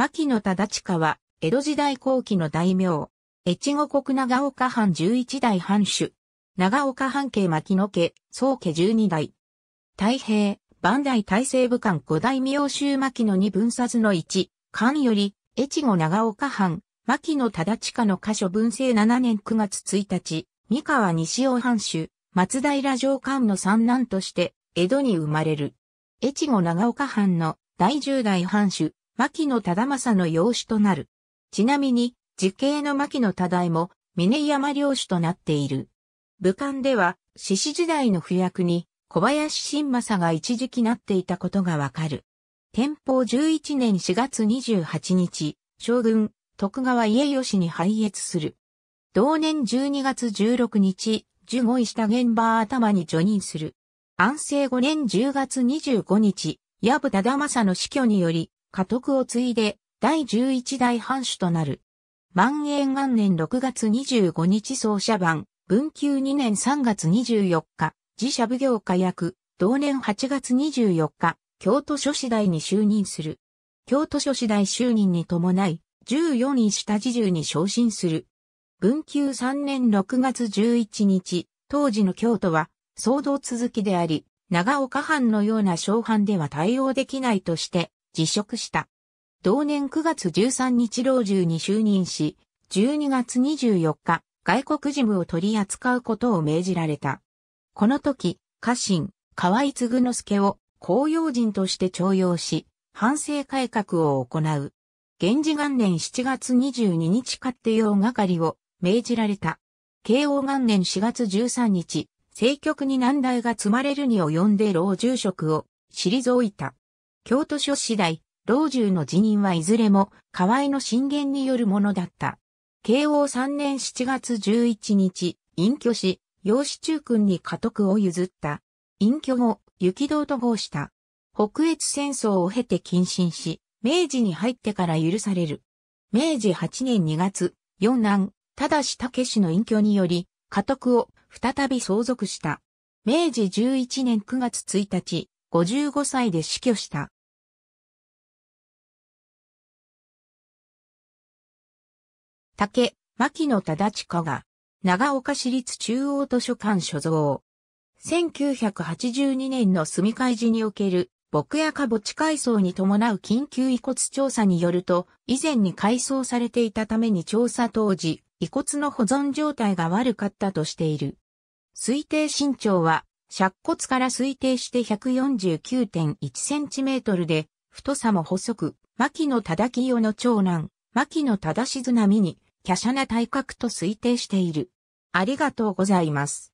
牧野忠親は、江戸時代後期の大名、越後国長岡藩11代藩主、長岡藩家牧野家、宗家12代。太平、万代大政武官五代名州牧野に分冊の一、官より、越後長岡藩、牧野忠親の箇所文政7年9月1日、三河西尾藩主、松平城官の三男として、江戸に生まれる。越後長岡藩の第10代藩主、牧野忠政の養子となる。ちなみに、時系の牧野忠江も、峰山領主となっている。武漢では、獅子時代の不役に、小林新政が一時期なっていたことがわかる。天保11年4月28日、将軍、徳川家吉に拝謁する。同年12月16日、受護位した現場頭に除任する。安政5年10月25日、矢部忠政の死去により、家督を継いで第11代藩主となる。万延元年6月25日奏者版、文久2年3月24日、自社奉行家役、同年8月24日、京都諸次大に就任する。京都諸次大就任に伴い、14位下侍中に昇進する。文久3年6月11日、当時の京都は騒動続きであり、長岡藩のような小藩では対応できないとして、辞職した。同年9月13日老中に就任し、12月24日、外国事務を取り扱うことを命じられた。この時、家臣、河合嗣之助を公用人として徴用し、反省改革を行う。源氏元年7月22日勝手用係を命じられた。慶応元年4月13日、政局に難題が積まれるに及んで老住職を退いた。京都所次第、老中の辞任はいずれも河合の進言によるものだった。慶応3年7月11日、隠居し、養子中君に家督を譲った。隠居後、雪道と合した。北越戦争を経て謹慎し、明治に入ってから許される。明治8年2月、四男、ただし武氏の隠居により、家督を再び相続した。明治11年9月1日、55歳で死去した。竹、牧野忠親が、長岡市立中央図書館所蔵。1982年の住み替え時における、牧屋か墓地改装に伴う緊急遺骨調査によると、以前に改装されていたために調査当時、遺骨の保存状態が悪かったとしている。推定身長は、尺骨から推定して 149.1cm で、太さも細く、牧野忠清の長男、牧野忠静並に、華奢な体格と推定している。ありがとうございます。